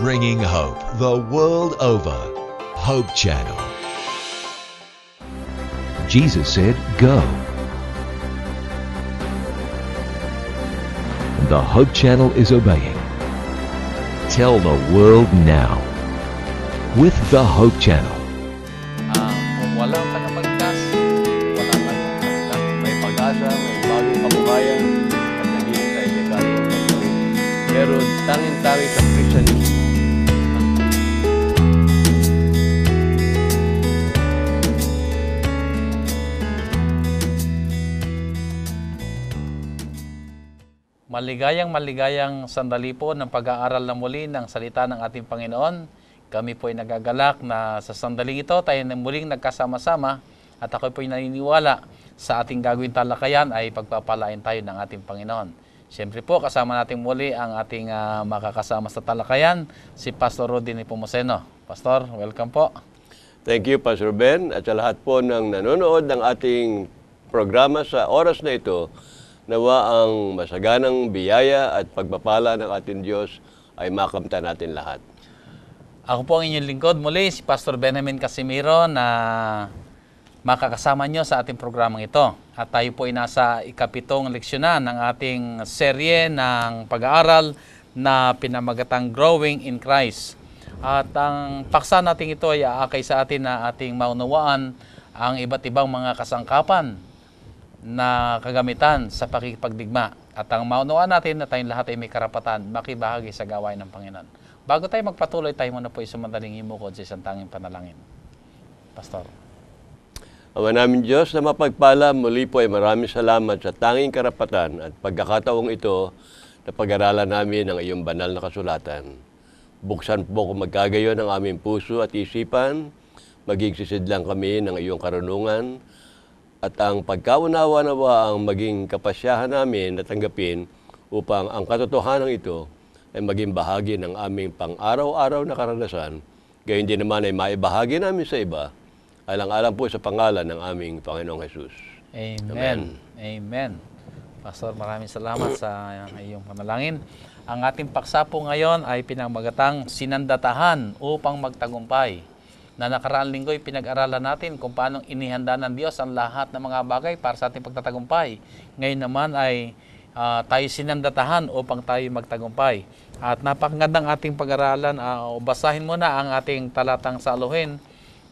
bringing hope the world over. Hope Channel. Jesus said, Go. the Hope Channel is obeying. Tell the world now with the Hope Channel. Maligayang maligayang sandali po ng pag-aaral na muli ng salita ng ating Panginoon. Kami po ay nagagalak na sa sandaling ito tayo na muling nagkasama-sama at ako po ay naniniwala sa ating gagawin talakayan ay pagpapalain tayo ng ating Panginoon. Siyempre po, kasama natin muli ang ating uh, makakasama sa talakayan, si Pastor Rudy Nepomuceno. Pastor, welcome po. Thank you, Pastor Ben, at sa lahat po ng nanonood ng ating programa sa oras na ito. Nawa ang masaganang biyaya at pagpapala ng ating Diyos ay makamta natin lahat. Ako po ang inyong lingkod muli, si Pastor Benjamin Casimiro na makakasama nyo sa ating programang ito. At tayo po ay nasa ikapitong leksyonan ng ating serye ng pag-aaral na pinamagatang Growing in Christ. At ang paksa natin ito ay aakay sa atin na ating maunawaan ang iba't ibang mga kasangkapan na kagamitan sa pakikipagdigma at ang maunawaan natin na tayong lahat ay may karapatan makibahagi sa gawain ng Panginoon. Bago tayo magpatuloy, tayo muna po isumandaling himukod sa isang tanging panalangin. Pastor. Ama namin Diyos na mapagpala, muli po ay maraming salamat sa tanging karapatan at pagkakataong ito na pag-aralan namin ang iyong banal na kasulatan. Buksan po kung magkagayon ang aming puso at isipan, maging sisidlang kami ng iyong karunungan at ang pagkaunawa nawa ang maging kapasyahan namin na tanggapin upang ang katotohanan ito ay maging bahagi ng aming pang-araw-araw na karanasan, gayon din naman ay maibahagi namin sa iba, alang-alang po sa pangalan ng aming Panginoong Jesus. Amen. Amen. Amen. Pastor, maraming salamat sa iyong panalangin. Ang ating paksa po ngayon ay pinamagatang sinandatahan upang magtagumpay na nakaraan linggo pinag-aralan natin kung paano inihanda ng Diyos ang lahat ng mga bagay para sa ating pagtatagumpay. Ngayon naman ay uh, tayo sinandatahan upang tayo magtagumpay. At napakagandang ating pag-aralan, uh, basahin muna ang ating talatang saluhin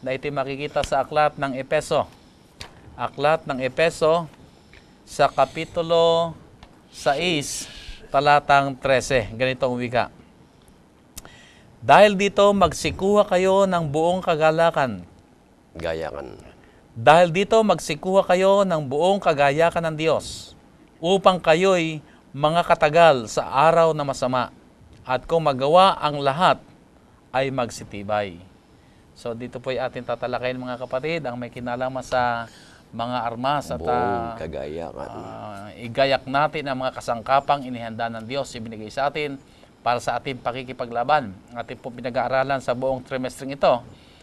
na ito makikita sa aklat ng Epeso. Aklat ng Epeso sa Kapitulo 6, talatang 13. Ganito ang wika. Dahil dito, magsikuha kayo ng buong kagalakan. Gayakan. Dahil dito, magsikuha kayo ng buong kagayakan ng Diyos, upang kayo'y mga katagal sa araw na masama, at kung magawa ang lahat, ay magsitibay. So dito po ay ating tatalakayin mga kapatid, ang may kinalaman sa mga armas at uh, kagayakan. Uh, igayak natin ang mga kasangkapang inihanda ng Diyos ibinigay sa atin para sa ating pakikipaglaban. Ating po pinag-aaralan sa buong trimestring ito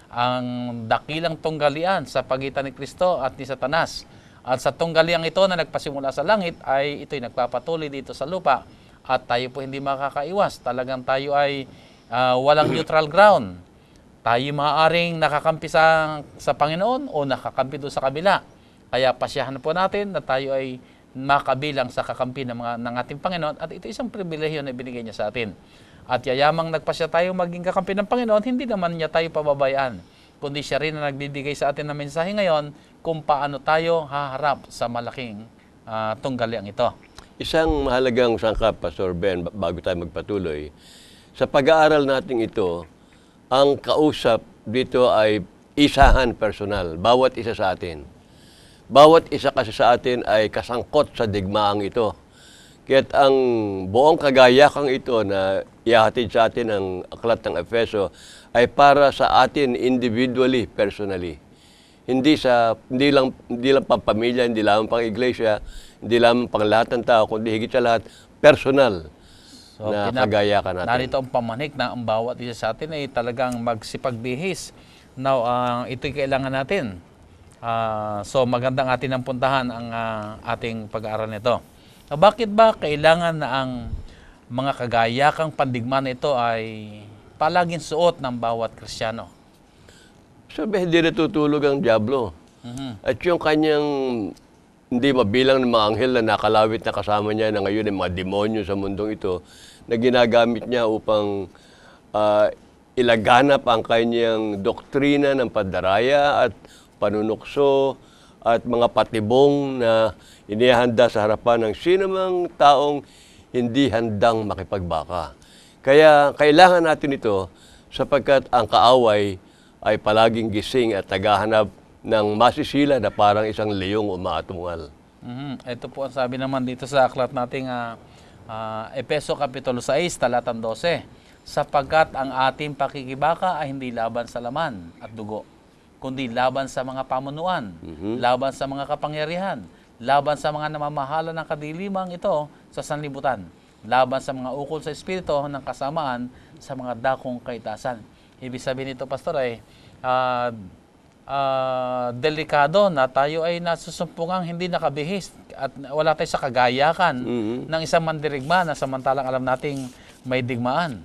ang dakilang tunggalian sa pagitan ni Kristo at ni Satanas. At sa tunggaliang ito na nagpasimula sa langit ay ito'y nagpapatuloy dito sa lupa at tayo po hindi makakaiwas. Talagang tayo ay uh, walang neutral ground. Tayo maaaring nakakampi sa, sa Panginoon o nakakampi doon sa kabila. Kaya pasyahan po natin na tayo ay makabilang sa kakampi ng, mga, ng ating Panginoon at ito isang pribilehiyo na ibinigay niya sa atin. At yayamang nagpasya tayo maging kakampi ng Panginoon, hindi naman niya tayo pababayaan, kundi siya rin na nagbibigay sa atin ng mensahe ngayon kung paano tayo haharap sa malaking uh, tunggaliang ito. Isang mahalagang sangkap, Pastor Ben, bago tayo magpatuloy, sa pag-aaral natin ito, ang kausap dito ay isahan personal, bawat isa sa atin. Bawat isa kasi sa atin ay kasangkot sa digmaang ito. Kaya't ang buong kagayakang ito na ihatid sa atin ng aklat ng Efeso ay para sa atin individually, personally. Hindi sa hindi lang hindi lang pang pamilya, hindi lang pang iglesia, hindi lang pang lahat ng tao, kundi higit sa lahat personal so, na pinap- kagayakan natin. Narito ang pamanik na ang bawat isa sa atin ay talagang magsipagbihis. Now, uh, ito'y kailangan natin Uh, so magandang atin ang puntahan ang uh, ating pag-aaral nito. Uh, bakit ba kailangan na ang mga kagayakang pandigma nito ay palaging suot ng bawat Kristiyano? Sabi, hindi natutulog ang Diablo. Mm-hmm. At yung kanyang hindi mabilang ng mga anghel na nakalawit na kasama niya na ngayon ay mga demonyo sa mundong ito na ginagamit niya upang uh, ilaganap ang kanyang doktrina ng padaraya at panunukso, at mga patibong na inihanda sa harapan ng sinumang taong hindi handang makipagbaka. Kaya kailangan natin ito sapagkat ang kaaway ay palaging gising at tagahanap ng masisila na parang isang leyong umaatungal. Mm-hmm. Ito po ang sabi naman dito sa aklat nating uh, uh, Epeso Kapitulo 6, talatang 12, sapagkat ang ating pakikibaka ay hindi laban sa laman at dugo, kundi laban sa mga pamunuan, mm-hmm. laban sa mga kapangyarihan, laban sa mga namamahala ng kadilimang ito sa sanlibutan, laban sa mga ukol sa espiritu ng kasamaan sa mga dakong kaitasan. Ibig sabihin nito, Pastor, ay uh, uh, delikado na tayo ay nasusumpungang hindi nakabihis at wala tayo sa kagayakan mm-hmm. ng isang mandirigma na samantalang alam nating may digmaan.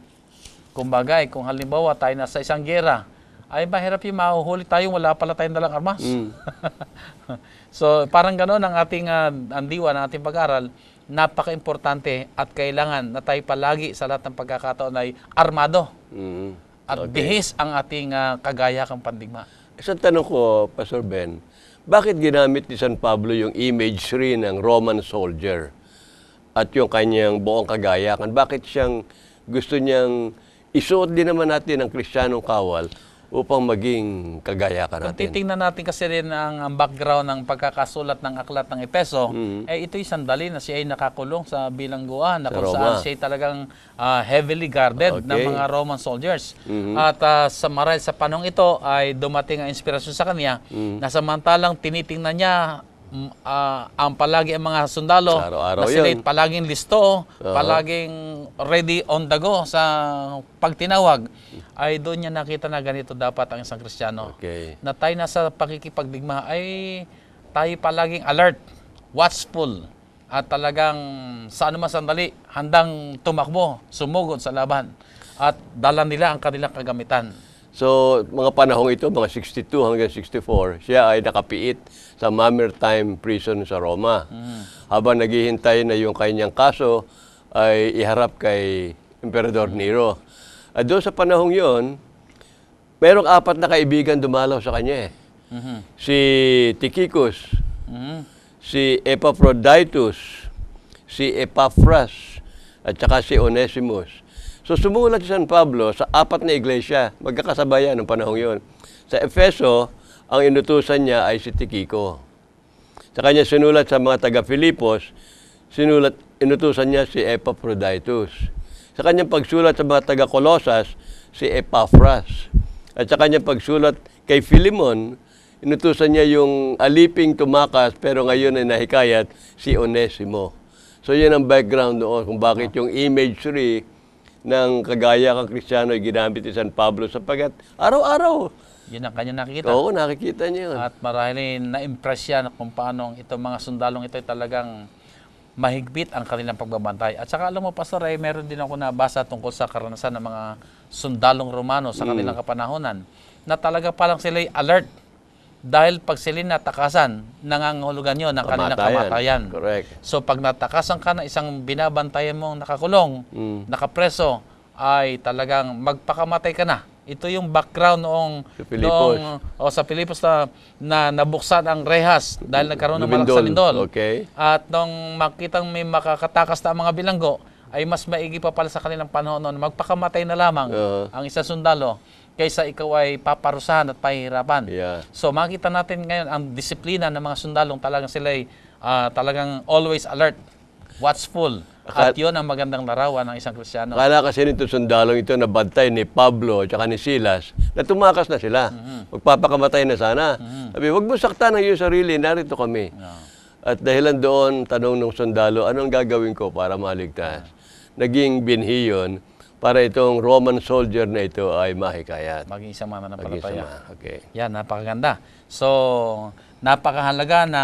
Kumbaga, eh, kung halimbawa tayo nasa isang gera, ay mahirap yung mahuhuli tayo, wala pala tayong dalang armas. Mm. so parang gano'n ang ating uh, diwa ang ating pag-aral, napaka-importante at kailangan na tayo palagi sa lahat ng pagkakataon ay armado. Mm. At okay. bihis ang ating uh, ah, kagayakang pandigma. Isang tanong ko, Pastor Ben, bakit ginamit ni San Pablo yung imagery ng Roman soldier at yung kanyang buong kagayakan? Bakit siyang gusto niyang isuot din naman natin ang Kristiyanong kawal upang maging kagaya ka natin. Kung titingnan natin kasi rin ang, ang background ng pagkakasulat ng aklat ng Epeso, mm. eh ito ay sandali na siya ay nakakulong sa bilangguan na sa kung saan siya talagang uh, heavily guarded okay. ng mga Roman soldiers. Mm-hmm. At uh, sa maral sa panong ito ay dumating ang inspirasyon sa kanya mm. na samantalang tinitingnan niya uh, ang palagi ang mga sundalo Araw-araw na sila yun. palaging listo, Oo. palaging ready on the go sa pagtinawag. Mm. Ay doon niya nakita na ganito dapat ang isang Kristiyano. Okay. Na tayo na sa pakikipagdigma ay tayo palaging alert, watchful, at talagang sa anumang sandali, handang tumakbo, sumugod sa laban, at dala nila ang kanilang kagamitan. So, mga panahong ito, mga 62 hanggang 64, siya ay nakapiit sa Mamertime Prison sa Roma. Mm. Habang naghihintay na yung kanyang kaso ay iharap kay Emperador Nero. At doon sa panahong yon, merong apat na kaibigan dumalaw sa kanya eh. Mm-hmm. Si Tychicus, mm-hmm. si Epaphroditus, si Epaphras, at saka si Onesimus. So sumulat si San Pablo sa apat na iglesia, magkakasabayan ng panahong yun. Sa Efeso, ang inutusan niya ay si Tikiko. Sa kanya sinulat sa mga taga-Filipos, sinulat, inutusan niya si Epaphroditus. Sa kanyang pagsulat sa mga taga-Kolosas, si Epaphras. At sa kanyang pagsulat kay Philemon, inutusan niya yung aliping tumakas pero ngayon ay nahikayat si Onesimo. So yan ang background noon kung bakit yung imagery ng kagaya kang Kristiyano ay ginamit ni San Pablo sapagkat araw-araw. Yun ang kanya nakikita. Oo, nakikita niya yun. At marahil na-impress siya kung paano itong mga sundalong ito ay talagang mahigpit ang kanilang pagbabantay. At saka alam mo, Pastor Ray, meron din ako nabasa tungkol sa karanasan ng mga sundalong Romano sa mm. kanilang mm. kapanahonan na talaga palang sila ay alert dahil pag sila natakasan, nangangahulugan yun ng kanilang kamatayan. Correct. So pag natakasan ka na isang binabantayan mong nakakulong, mm. nakapreso, ay talagang magpakamatay ka na. Ito yung background noong sa Pilipos, noong, oh, sa Pilipos na, na nabuksan ang rehas dahil nagkaroon ng malak sa lindol. Okay. At nung makitang may makakatakas na mga bilanggo, ay mas maigi pa pala sa kanilang panahon noon, magpakamatay na lamang uh-huh. ang isang sundalo kaysa ikaw ay paparusahan at pahihirapan. Yeah. So makita natin ngayon ang disiplina ng mga sundalong talagang sila ay uh, talagang always alert, watchful. At, at yun ang magandang larawan ng isang Kristiyano. Kala kasi nito sundalong ito na bantay ni Pablo at ni Silas na tumakas na sila. Mm-hmm. Magpapakamatay na sana. Mm-hmm. Sabi, huwag mo saktan ang iyong sarili, narito kami. Yeah. At dahilan doon, tanong ng sundalo, anong gagawin ko para maligtas? Yeah. Naging binhi yun para itong Roman soldier na ito ay mahikayat. Maging isama na palataya. Okay. Yan, napakaganda. So, napakahalaga na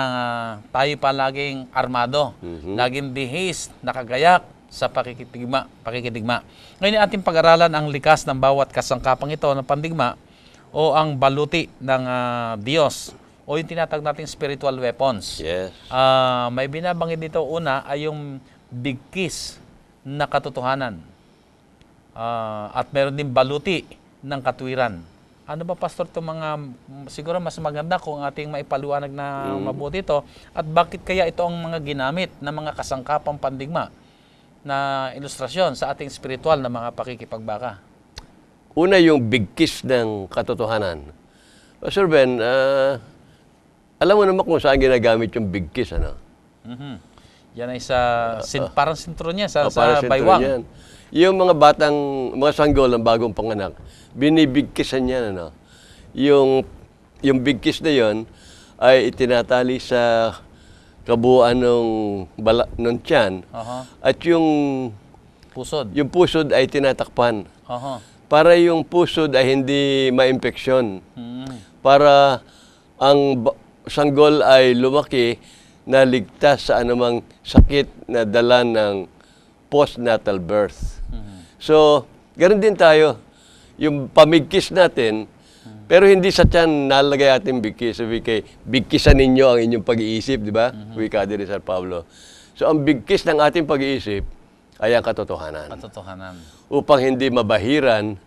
tayo palaging armado, mm-hmm. laging bihis, nakagayak sa pakikitigma, pakikitigma. Ngayon ating pag-aralan ang likas ng bawat kasangkapang ito ng pandigma o ang baluti ng uh, Diyos o yung tinatag nating spiritual weapons. Yes. Uh, may binabanggit dito una ay yung bigkis na katotohanan Ah, at meron din baluti ng katwiran. Ano ba pastor itong mga siguro mas maganda kung ating maipaliwanag na mm. mabuti ito at bakit kaya ito ang mga ginamit ng mga kasangkapang pandigma na ilustrasyon sa ating spiritual na mga pakikipagbaka? Una yung big kiss ng katotohanan. Pastor Ben, uh, alam mo naman kung saan ginagamit yung big kiss, ano? Mm-hmm. Yan ay sa, ah, sin, parang sintro niya, sa, uh, sa baywang. Yan. Yung mga batang, mga sanggol ng bagong panganak, binibigkisan niya, ano? Yung, yung bigkis na yon ay itinatali sa kabuuan ng, bala, ng tiyan. Uh-huh. At yung pusod. Yung pusod ay tinatakpan. Uh-huh. Para yung pusod ay hindi maimpeksyon. Hmm. Para ang sanggol ay lumaki na ligtas sa anumang sakit na dala ng postnatal birth. So, ganun din tayo. Yung pamigkis natin, pero hindi sa tiyan nalagay ating bigkis. Sabi kay, bigkisan ninyo ang inyong pag-iisip, di ba? Mm-hmm. Wika din ni San Pablo. So, ang bigkis ng ating pag-iisip ay ang katotohanan. Katotohanan. Upang hindi mabahiran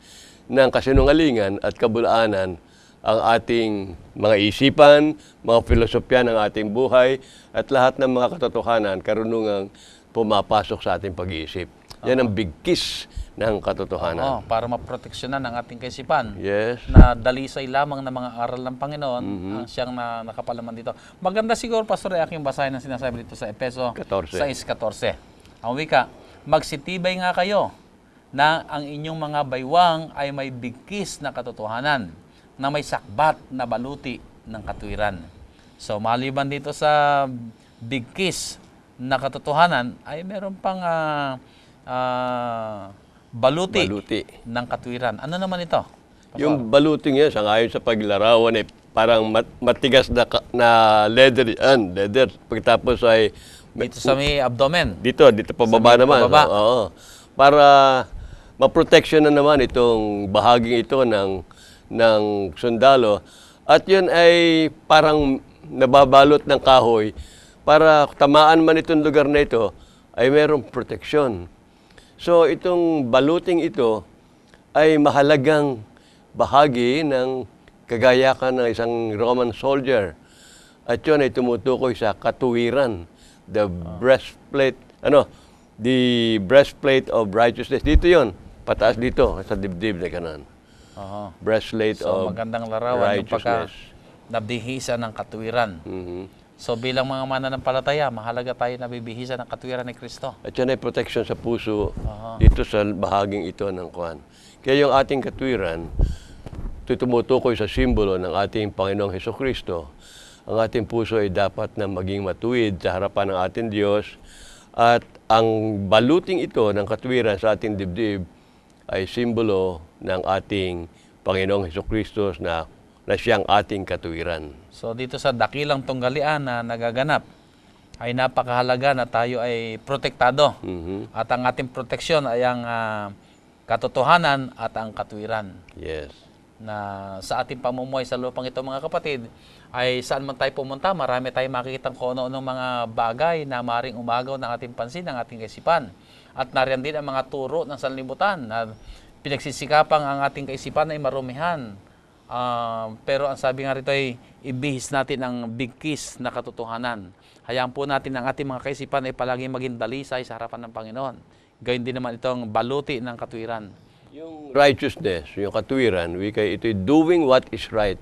ng kasinungalingan at kabulaanan ang ating mga isipan, mga filosofya ng ating buhay, at lahat ng mga katotohanan, karunungang pumapasok sa ating pag-iisip. Yan ang bigkis ng katotohanan. Oo, para maproteksyonan ang ating kaisipan. Yes. Na dalisay lamang ng mga aral ng Panginoon mm-hmm. ang ah, siyang na, nakapalaman dito. Maganda siguro, Pastor, ay aking basahin ang sinasabi dito sa Epeso 6.14. Ang wika, magsitibay nga kayo na ang inyong mga baywang ay may bigkis na katotohanan na may sakbat na baluti ng katwiran. So maliban dito sa bigkis na katotohanan ay meron pang uh, uh, baluti, baluti. ng katwiran. Ano naman ito? Papa? Yung baluting yan, sangayon sa paglarawan, eh, parang mat matigas na, na leather yan, leather. Pagkatapos ay... Dito sa may abdomen? Dito, dito baba naman. Pababa. Oo, oo. Para maproteksyon na naman itong bahaging ito ng ng sundalo at yun ay parang nababalot ng kahoy para tamaan man itong lugar na ito ay mayroong proteksyon. So itong baluting ito ay mahalagang bahagi ng kagayakan ng isang Roman soldier. At yun ay tumutukoy sa katuwiran, the breastplate, ano, the breastplate of righteousness. Dito yon pataas dito, sa dibdib na kanan. Uh-huh. Breastplate so, of magandang larawan righteousness. yung pagka nabdihisa ng katuwiran. Mm-hmm. So bilang mga mananampalataya, mahalaga tayo na bibihisan ng katwiran ni Kristo. At yan ay protection sa puso uh-huh. dito sa bahaging ito ng Kuhan. Kaya yung ating katwiran, ito sa simbolo ng ating Panginoong Heso Kristo. Ang ating puso ay dapat na maging matuwid sa harapan ng ating Diyos at ang baluting ito ng katwiran sa ating dibdib ay simbolo ng ating Panginoong Heso Kristo na, na siyang ating katwiran. So dito sa dakilang tunggalian na nagaganap ay napakahalaga na tayo ay protektado. Mm-hmm. At ang ating proteksyon ay ang uh, katotohanan at ang katwiran. Yes. Na sa ating pamumuhay sa lupang ito mga kapatid, ay saan man tayo pumunta, marami tayong makikita kung ano mga bagay na maring umagaw ng ating pansin, ng ating kaisipan. At nariyan din ang mga turo ng sanlibutan na pinagsisikapang ang ating kaisipan ay marumihan Uh, pero ang sabi nga rito ay ibihis natin ang big kiss na katotohanan. Hayaan po natin ang ating mga kaisipan ay palagi maging dalisay sa harapan ng Panginoon. Gayun din naman itong baluti ng katwiran. Yung righteousness, yung katwiran, wika, ito ay doing what is right.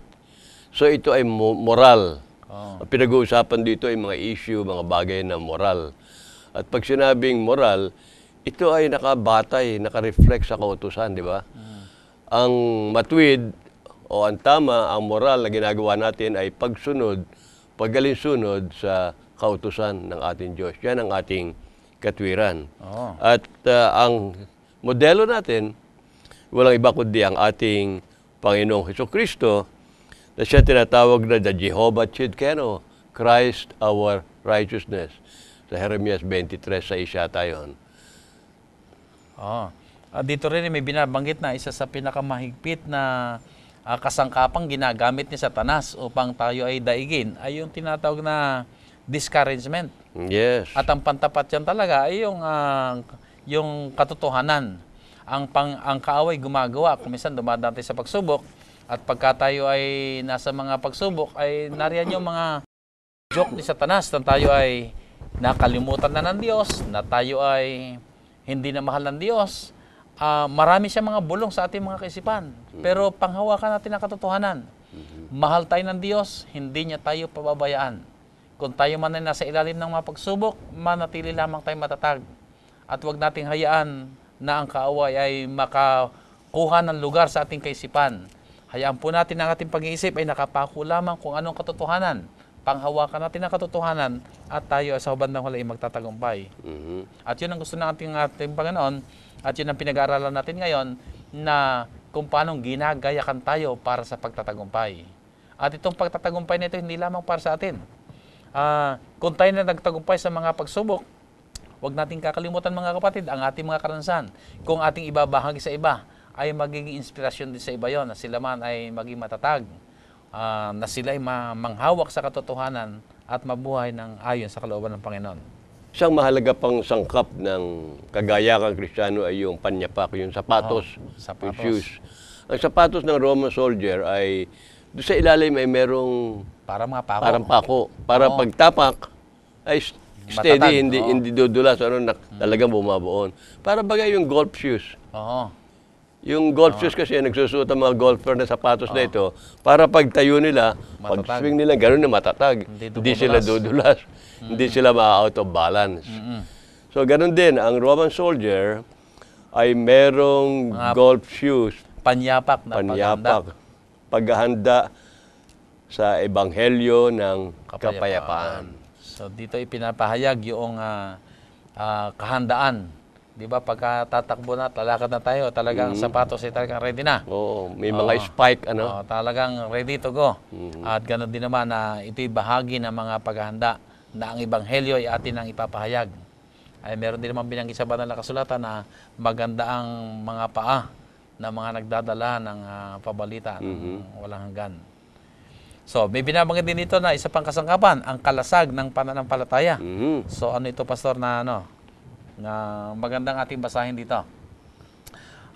So ito ay moral. Oh. Pinag-uusapan dito ay mga issue, mga bagay na moral. At pag sinabing moral, ito ay nakabatay, eh, nakareflect sa kautusan, di ba? Mm. Ang matwid, o ang tama, ang moral na ginagawa natin ay pagsunod, pagalinsunod sa kautusan ng ating Diyos. Yan ang ating katwiran. Oh. At uh, ang modelo natin, walang iba kundi ang ating Panginoong Heso Kristo na siya tinatawag na the Jehovah Chidkeno, Christ our righteousness. Sa Jeremias 23, sa isya tayo. Oh. Uh, dito rin eh, may binabanggit na isa sa pinakamahigpit na uh, kasangkapang ginagamit ni Satanas upang tayo ay daigin ay yung tinatawag na discouragement. Yes. At ang pantapat yan talaga ay yung, uh, yung katotohanan. Ang, pang, ang kaaway gumagawa, kumisan dumadante sa pagsubok, at pagka tayo ay nasa mga pagsubok, ay nariyan yung mga joke ni Satanas na tayo ay nakalimutan na ng Diyos, na tayo ay hindi na mahal ng Diyos, uh, marami siya mga bulong sa ating mga kaisipan. Hmm. Pero panghawakan natin ang katotohanan. Mm-hmm. Mahal tayo ng Diyos, hindi niya tayo pababayaan. Kung tayo man ay nasa ilalim ng mga pagsubok, manatili lamang tayo matatag. At huwag nating hayaan na ang kaaway ay makakuha ng lugar sa ating kaisipan. Hayaan po natin ang ating pag-iisip ay nakapako lamang kung anong katotohanan panghawakan natin ang katotohanan at tayo sa bandang huli magtatagumpay. Mm-hmm. At yun ang gusto ng ating, ating Panginoon at yun ang pinag-aaralan natin ngayon na kung paano ginagayakan tayo para sa pagtatagumpay. At itong pagtatagumpay nito hindi lamang para sa atin. Uh, kung tayo na nagtagumpay sa mga pagsubok, huwag nating kakalimutan mga kapatid ang ating mga karansan. Kung ating ibabahagi sa iba, ay magiging inspirasyon din sa iba yon na sila man ay maging matatag uh, na sila ay manghawak sa katotohanan at mabuhay ng ayon sa kalooban ng Panginoon. Isang mahalaga pang sangkap ng kagayakang Kristiyano ay yung panyapak, yung sapatos, oh, sapatos. yung shoes. Ang sapatos ng Roman soldier ay doon sa ilalim ay merong para mga pako. Parang pako. Para oh. pagtapak ay steady, Matatag, hindi, oh. hindi dudulas, ano, na, mm. talagang bumabuon. Para bagay yung golf shoes. Oo. Oh. Yung golf shoes ah. kasi, nagsusuot ang mga golfer na sapatos na ah. ito para pagtayo nila, pag-swing nila, ganoon na matatag. Hindi sila dudulas. Hindi sila ma-out of balance. So, ganoon din, ang Roman soldier ay merong golf shoes, Panyapak na panyapak, paganda. paghahanda sa ebanghelyo ng kapayapaan. So dito ipinapahayag yung ah, ah, kahandaan 'di ba? Pagka na, talakad na tayo, talagang mm sapatos ay talagang ready na. Oo, may mga Oo. spike ano. Oo, talagang ready to go. mm At ganoon din naman na ito'y bahagi ng mga paghahanda na ang ebanghelyo ay atin ang ipapahayag. Ay meron din naman binanggit sa banal na kasulatan na maganda ang mga paa ng mga nagdadala ng uh, pabalita mm-hmm. ng walang hanggan. So, may binabanggit din dito na isa pang kasangkapan, ang kalasag ng pananampalataya. Mm-hmm. So, ano ito, Pastor, na ano? na magandang ating basahin dito.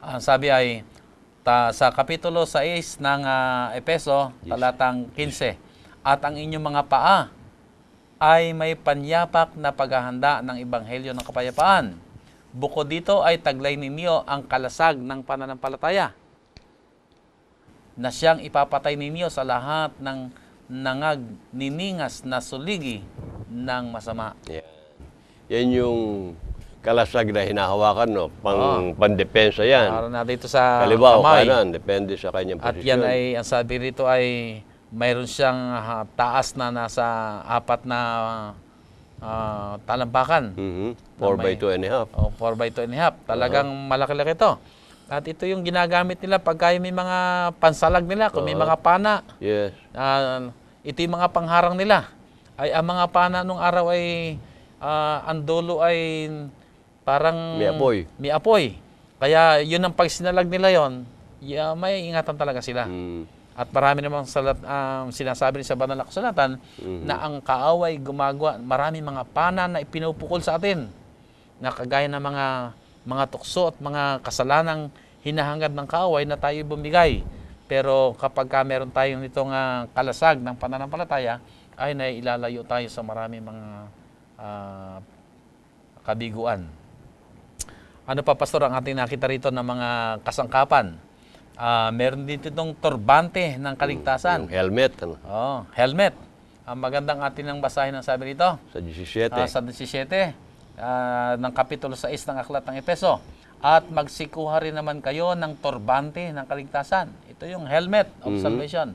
Ang uh, sabi ay ta, sa Kapitulo 6 ng uh, Epeso, yes. talatang 15, At ang inyong mga paa ay may panyapak na paghahanda ng Ebanghelyo ng Kapayapaan. Bukod dito ay taglay ninyo ang kalasag ng pananampalataya na siyang ipapatay ninyo sa lahat ng nangag niningas na suligi ng masama. Yeah. Yan yung kalasag na hinahawakan, no? pang oh. pandepensa yan. Para na dito sa Kaliwa kamay. o kanan, depende sa kanyang At posisyon. At yan ay, ang sabi rito ay, mayroon siyang uh, taas na nasa apat na uh, talampakan. 4 mm-hmm. by 2 and a half. Oh, 4 by 2 and a half. Talagang uh-huh. malaki-laki ito. At ito yung ginagamit nila pagka may mga pansalag nila, kung uh-huh. may mga pana. Yes. Uh, ito yung mga pangharang nila. Ay, ang mga pana nung araw ay uh, ang dulo ay Parang may apoy. May apoy. Kaya yun ang pagsinalag nila yon, yeah, may ingatan talaga sila. Mm. At marami namang salat, um, sinasabi sa banal na kasulatan mm-hmm. na ang kaaway gumagawa, marami mga pana na ipinupukol sa atin na kagaya ng mga mga tukso at mga kasalanang hinahangad ng kaaway na tayo bumigay. Pero kapag ka meron tayong nitong uh, kalasag ng pananampalataya, ay naiilalayo tayo sa marami mga uh, kabiguan. Ano pa, Pastor, ang ating nakita rito ng mga kasangkapan? Uh, meron dito itong turbante ng kaligtasan. Mm, yung helmet. Ano? Oh, helmet. Ang magandang atin ang basahin ang sabi rito. Sa 17. Uh, ah, sa 17 uh, ah, ng Kapitulo 6 ng Aklat ng Epeso. At magsikuha rin naman kayo ng turbante ng kaligtasan. Ito yung helmet of mm-hmm. salvation.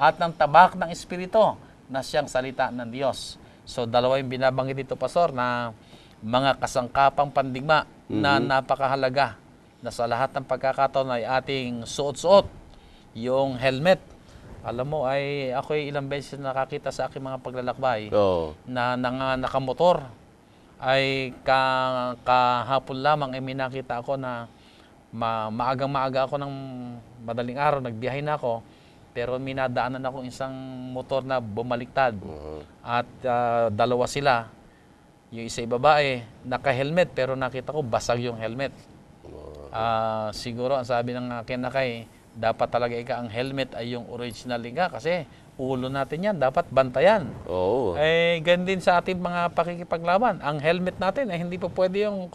At ng tabak ng Espiritu na siyang salita ng Diyos. So dalawa yung binabanggit dito, Pastor, na mga kasangkapang pandigma mm-hmm. na napakahalaga na sa lahat ng pagkakataon ay ating suot-suot yung helmet. Alam mo ay ako ay ilang beses nakakita sa aking mga paglalakbay oh. na nang nakamotor ay ka, kahapon lamang ay minakita ako na ma, maagang maaga ako ng madaling araw, nagbiyahe na ako pero minadaanan ako isang motor na bumaliktad uh-huh. at uh, dalawa sila yung isa babae, naka-helmet pero nakita ko basag yung helmet. Uh, siguro ang sabi ng kinakay, dapat talaga ika ang helmet ay yung original nga kasi ulo natin yan, dapat bantayan. Oo. Oh. Eh, ganun din sa ating mga pakikipaglaban. Ang helmet natin ay eh, hindi po pwede yung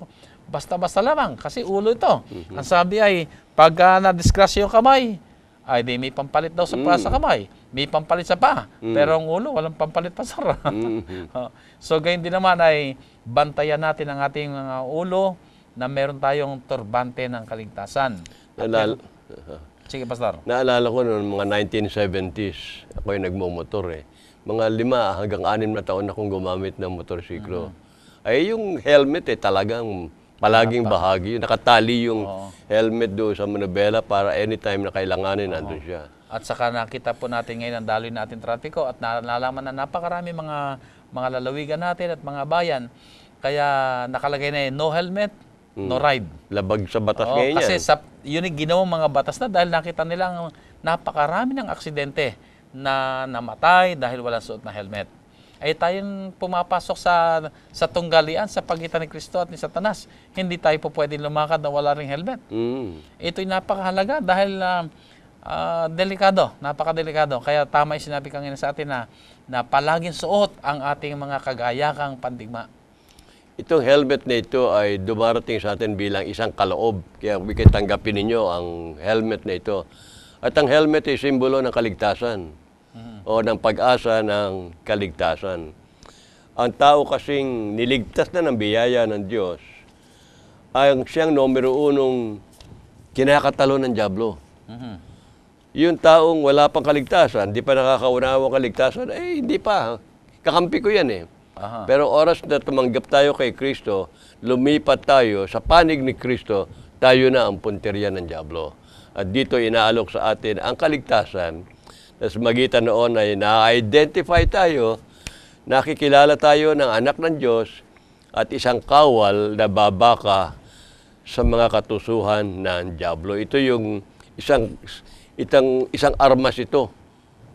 basta-basta lamang kasi ulo ito. Mm-hmm. Ang sabi ay, pag uh, na-discrash yung kamay, ay di may pampalit daw sa mm. sa kamay may pampalit sa pa. Mm. Pero ang ulo, walang pampalit pa sir. mm-hmm. Oh. so gayon din naman ay bantayan natin ang ating uh, ulo na meron tayong turbante ng kaligtasan. Naalala, uh, Sige, Pastor. Naalala ko noong mga 1970s, ako yung nagmumotor eh. Mga lima hanggang anim na taon akong gumamit ng motorsiklo. Mm-hmm. Ay eh, yung helmet eh talagang Palaging bahagi. Nakatali yung Oo. helmet do sa manubela para anytime na kailanganin, nandun siya. At saka nakita po natin ngayon ang daloy natin trapiko at nalalaman na napakarami mga mga lalawigan natin at mga bayan. Kaya nakalagay na yun, no helmet, hmm. no ride. Labag sa batas Oo, ngayon kasi sa, yun yung ginawang mga batas na dahil nakita nila ang napakarami ng aksidente na namatay dahil walang suot na helmet ay eh, tayong pumapasok sa sa tunggalian sa pagitan ni Kristo at ni Satanas. Hindi tayo po pwedeng lumakad na wala ring helmet. Mm. Ito'y napakahalaga dahil uh, uh, delikado, napakadelikado. Kaya tama 'yung sinabi kanina sa atin na na palaging suot ang ating mga kagayakang pandigma. Itong helmet na ito ay dumarating sa atin bilang isang kaloob. Kaya tanggapin ninyo ang helmet na ito. At ang helmet ay simbolo ng kaligtasan o ng pag-asa ng kaligtasan. Ang tao kasing niligtas na ng biyaya ng Diyos ay ang siyang numero unong kinakatalo ng Diablo. Mm-hmm. Yung taong wala pang kaligtasan, di pa nakakaunawa kaligtasan, eh hindi pa. Kakampi ko yan eh. Aha. Pero oras na tumanggap tayo kay Kristo, lumipat tayo sa panig ni Kristo, tayo na ang punterya ng Diablo. At dito inaalok sa atin ang kaligtasan sa magitan noon ay na-identify tayo, nakikilala tayo ng anak ng Diyos at isang kawal na babaka sa mga katusuhan ng Diablo. Ito yung isang itang isang armas ito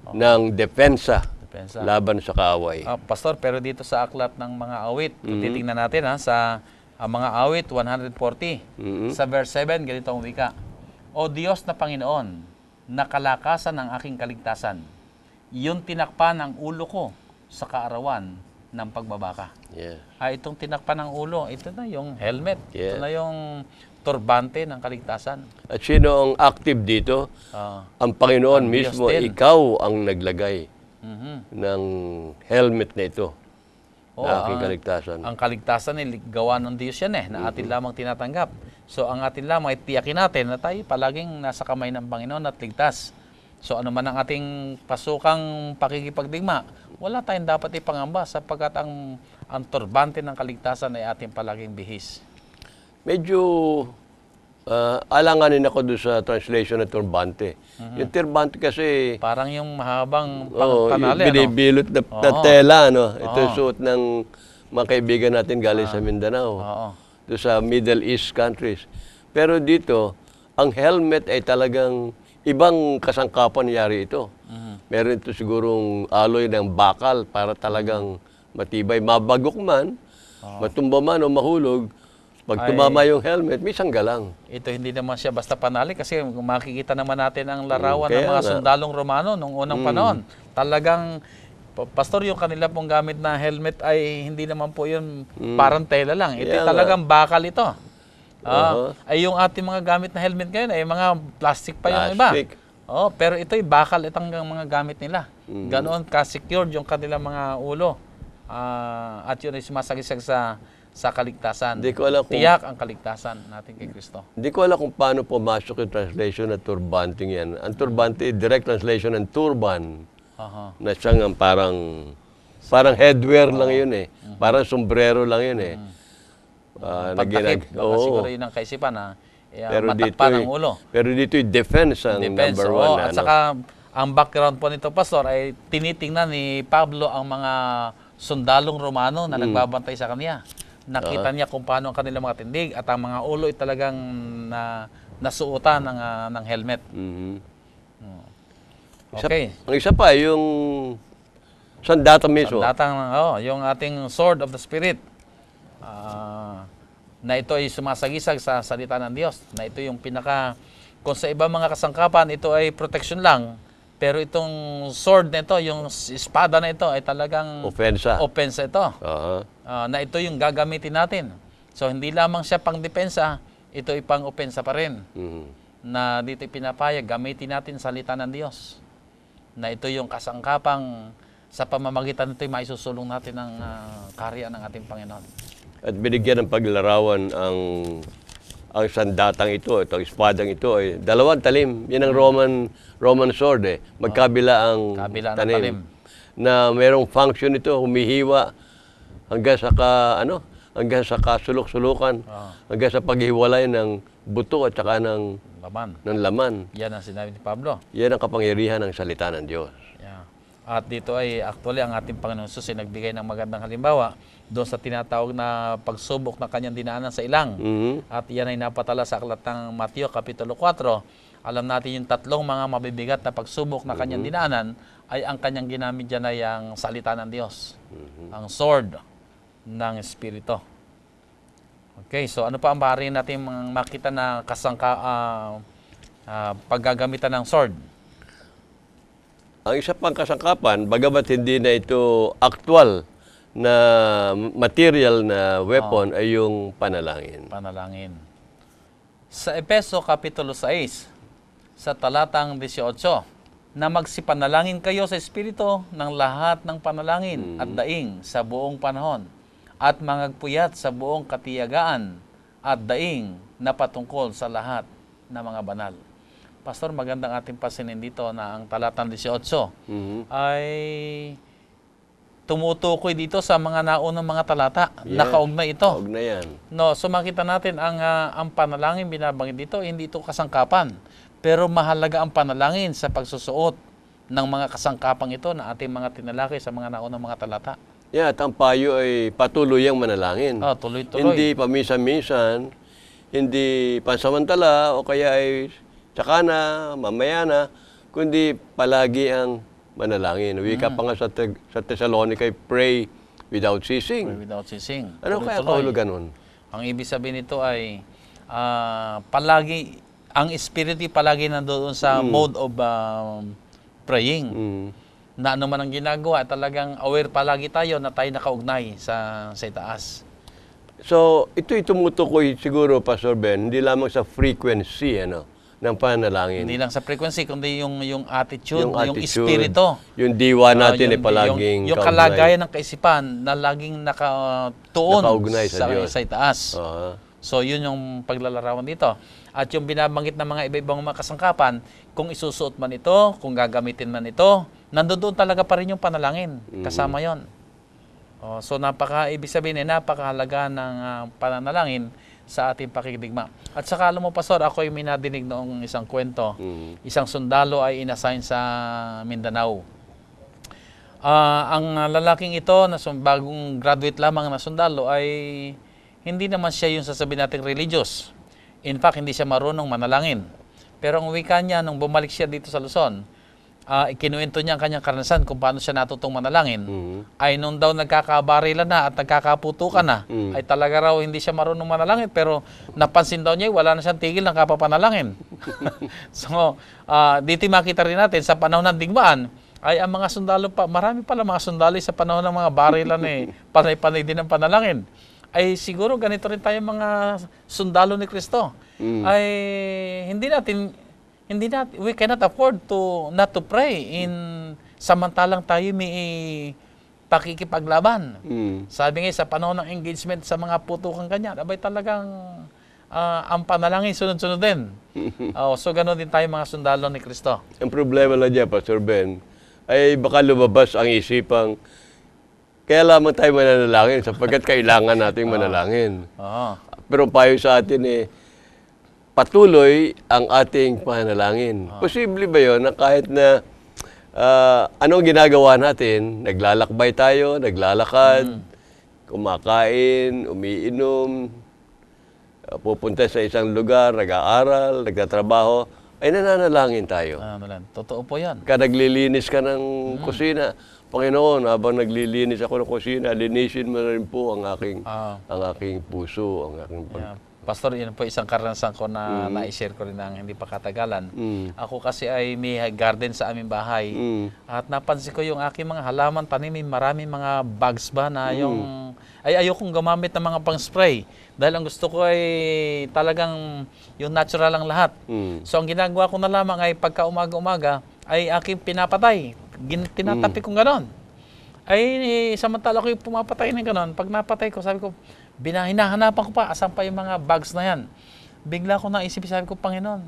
okay. ng depensa, depensa laban sa kaaway. Uh, Pastor, pero dito sa aklat ng mga awit, mm-hmm. titingnan natin ha sa ang mga awit 140. Mm-hmm. Sa verse 7, ganito ang wika. O Diyos na Panginoon, na kalakasan ang aking kaligtasan. Yun tinakpan ang ulo ko sa kaarawan ng pagbabaka. Yeah. Ah, itong tinakpan ng ulo, ito na yung helmet. Yeah. Ito na yung turbante ng kaligtasan. At sino ang active dito? Uh, ang Panginoon ang mismo, din. ikaw ang naglagay mm-hmm. ng helmet na ito. Oh, na aking ang, kaligtasan. Ang kaligtasan ay gawa ng Diyos yan eh, na mm-hmm. atin lamang tinatanggap. So ang atin lamang ay tiyakin natin na tayo palaging nasa kamay ng Panginoon at ligtas. So ano man ang ating pasukang pakikipagdigma, wala tayong dapat ipangamba sapagkat ang, ang turbante ng kaligtasan ay ating palaging bihis. Medyo uh, alanganin ako doon sa translation ng turbante. Mm-hmm. Yung turbante kasi... Parang yung mahabang pang- oh, panali, yung na, na tela, no? Ito oh. suot ng mga kaibigan natin galing ah. sa Mindanao. Oo. Oh do sa Middle East countries. Pero dito, ang helmet ay talagang ibang kasangkapan yari ito. Uh-huh. Meron ito sigurong alloy ng bakal para talagang matibay. Mabagok man, uh-huh. matumba man o mahulog, pag tumama yung helmet, may sanggalang. Ito hindi naman siya basta panali kasi makikita naman natin ang mm, larawan mm, ng mga na. sundalong Romano nung unang mm. panahon. Talagang po. Pastor, yung kanila pong gamit na helmet ay hindi naman po yun mm. parang tela lang. Ito yeah, talagang bakal ito. Uh, uh-huh. Ay yung ating mga gamit na helmet ngayon ay mga plastic pa plastic. yung iba. Oh, pero ito ay bakal itong mga gamit nila. Mm-hmm. Ganoon ka-secured yung kanilang mga ulo. Uh, at yun ay sumasagisag sa sa kaligtasan. Di ko alam kung, Tiyak ang kaligtasan natin kay Kristo. Hindi ko alam kung paano pumasok yung translation na turbanting yan. Ang turbante, direct translation ng turban. Uh-huh. Na siyang ang parang parang headwear uh lang 'yun eh. uh Parang sombrero lang 'yun eh. Uh-huh. Uh, Pagtakip, na, siguro yun ang kaisipan ha. Yeah, eh, ah, pero dito, ng ulo. Pero dito yung defense ang defense, number one. Oh, at ano. saka ang background po nito, Pastor, ay tinitingnan ni Pablo ang mga sundalong Romano na mm. nagbabantay sa kanya. Nakita uh-huh. niya kung paano ang kanilang mga tindig at ang mga ulo ay talagang na, nasuotan ng, uh, ng helmet. Mm-hmm. Okay. Isa, ang isa pa, yung sandata mismo. Sandata, oh, yung ating sword of the Spirit. Uh, na ito ay sumasagisag sa salita ng Diyos. Na ito yung pinaka, kung sa iba mga kasangkapan, ito ay protection lang. Pero itong sword na ito, yung espada na ito ay talagang Opensa. Opensa ito. Uh-huh. Uh, na ito yung gagamitin natin. So hindi lamang siya pang depensa, ito ay pang offensa pa rin. Mm-hmm. Na dito pinapayag, gamitin natin salita ng Diyos na ito yung kasangkapang sa pamamagitan nito maisusulong natin ang uh, ah, karya ng ating Panginoon. At binigyan ng paglarawan ang ang sandatang ito, itong espadang ito ay dalawang talim. Yan ang Roman Roman sword eh. Magkabila oh, ang Kabila talim, talim. Na merong function ito, humihiwa hanggang sa ka, ano, hanggang sa kasulok-sulukan, ah. hanggang sa paghiwalay ng buto at saka ng laman. ng laman. Yan ang sinabi ni Pablo. Yan ang kapangyarihan ng salita ng Diyos. Yeah. At dito ay actually ang ating Panginoon Jesus ay nagbigay ng magandang halimbawa doon sa tinatawag na pagsubok na kanyang dinaanan sa ilang. Mm-hmm. At yan ay napatala sa aklat ng Mateo Kapitulo 4 alam natin yung tatlong mga mabibigat na pagsubok na kanyang mm-hmm. dinanan ay ang kanyang ginamit dyan ay ang salita ng Diyos. Mm-hmm. Ang sword, ng Espiritu. Okay, so ano pa ang maaari natin makita na kasangka, uh, uh, paggagamitan ng sword? Ang isa pang kasangkapan, bagamat hindi na ito actual na material na weapon oh. ay yung panalangin. Panalangin. Sa Epeso Kapitulo 6, sa talatang 18, na magsipanalangin kayo sa Espiritu ng lahat ng panalangin mm. at daing sa buong panahon at mangagpuyat sa buong katiyagaan at daing na patungkol sa lahat ng mga banal. Pastor, magandang ating pasinin dito na ang talatang 18 mm-hmm. ay tumutukoy dito sa mga naunang mga talata. Yes. Nakaugnay ito. Kaugnay yan. No, so makita natin ang, uh, ang panalangin binabanggit dito, hindi ito kasangkapan. Pero mahalaga ang panalangin sa pagsusuot ng mga kasangkapang ito na ating mga tinalaki sa mga naunang mga talata. Yeah, at ang payo ay patuloy ang manalangin. Ah, tuloy-tuloy. Hindi paminsan-minsan, hindi pansamantala o kaya ay tsaka na, mamaya na, kundi palagi ang manalangin. Wika ka mm. pa nga sa, sa Thessalonica, ay pray without ceasing. Pray Without ceasing. Ano kaya Tuloy-tuloy. Paulo ganun? Ang ibig sabihin nito ay ah, palagi ang espiriti palagi nandoon sa mm. mode of um, praying. Mm na ano man ang ginagawa, talagang aware palagi tayo na tayo nakaugnay sa, sa itaas. So, ito itumutukoy siguro, Pastor Ben, hindi lamang sa frequency, ano, ng panalangin. Hindi lang sa frequency, kundi yung, yung attitude, yung, attitude, yung espirito. Yung diwa ah, natin uh, yung, eh, palaging Yung, yung kalagayan ng kaisipan na laging nakatuon sa, sa, sa itaas. Uh-huh. So, yun yung paglalarawan dito. At yung binabanggit ng mga iba-ibang mga kasangkapan, kung isusuot man ito, kung gagamitin man ito, nandoon talaga pa rin yung panalangin. Mm-hmm. Kasama yon. Oh, so napaka ibig sabihin eh, napakahalaga ng uh, pananalangin sa ating pakikidigma. At saka alam mo pastor, ako ay minadinig noong isang kwento. Mm-hmm. Isang sundalo ay inassign sa Mindanao. Uh, ang lalaking ito na bagong graduate lamang na sundalo ay hindi naman siya yung sasabihin nating religious. In fact, hindi siya marunong manalangin. Pero ang wika niya nung bumalik siya dito sa Luzon, uh, ikinuwento niya ang kanyang karanasan kung paano siya natutong manalangin, mm-hmm. ay nung daw nagkakabarila na at nagkakaputukan na, mm-hmm. ay talaga raw hindi siya marunong manalangin, pero napansin daw niya, wala na siyang tigil ng kapapanalangin. so, uh, dito makita rin natin, sa panahon ng digmaan, ay ang mga sundalo pa, marami pala mga sundalo sa panahon ng mga barilan eh, panay-panay din ang panalangin. Ay siguro ganito rin tayo mga sundalo ni Kristo. Mm. Ay hindi natin hindi na we cannot afford to not to pray in samantalang tayo may pakikipaglaban. Mm. Sabi nga sa panahon ng engagement sa mga putukan kanya, abay talagang uh, ang panalangin sunod-sunod din. oh, so ganoon din tayo mga sundalo ni Kristo. Ang problema lang dyan, Pastor Ben, ay baka lumabas ang isipang kaya lamang tayo mananalangin sapagkat kailangan nating ah. manalangin. Oh. Oh. Pero payo sa atin eh, patuloy ang ating panalangin. Ah. Posible ba yon na kahit na uh, anong ginagawa natin, naglalakbay tayo, naglalakad, mm. kumakain, umiinom, uh, pupunta sa isang lugar, nag-aaral, nagtatrabaho, ay nananalangin tayo. Nananalangin. Totoo po yan. Ka naglilinis ka ng mm. kusina. Panginoon, habang naglilinis ako ng kusina, linisin mo rin po ang aking, ah. ang aking puso, ang aking pag- yeah Pastor, yun po isang karanasan ko na mm. na-share ko rin ng hindi pa katagalan. Mm. Ako kasi ay may garden sa aming bahay. Mm. At napansin ko yung aking mga halaman, panimin, maraming mga bugs ba na mm. yung... Ay, ayokong gumamit ng mga pang-spray. Dahil ang gusto ko ay talagang yung natural lang lahat. Mm. So, ang ginagawa ko na lamang ay pagka umaga-umaga, ay aking pinapatay. Gin, tinatapi mm. kong ganon. Ay, eh, samantala ko yung pumapatay ng ganon. Pag napatay ko, sabi ko, Binahinahan ko pa, asan pa yung mga bags na yan? Bigla ko naisip, sabi ko, Panginoon,